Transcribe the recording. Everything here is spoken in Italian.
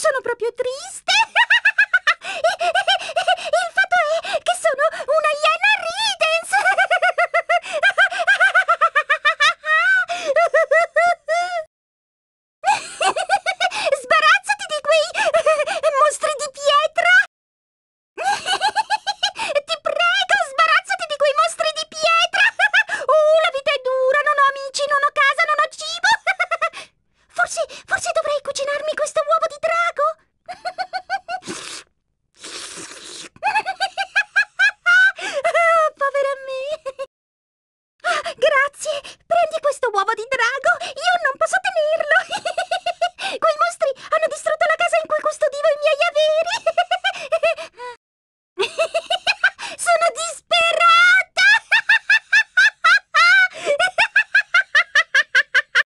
sono proprio triste. Il fatto è che sono una Iena Ridens. Sbarazzati di quei mostri di pietra. Ti prego, sbarazzati di quei mostri di pietra. Oh, la vita è dura, non ho amici, non ho casa, non ho cibo. Forse, forse dovrei cucinarmi questo uovo di tre Grazie! Prendi questo uovo di drago!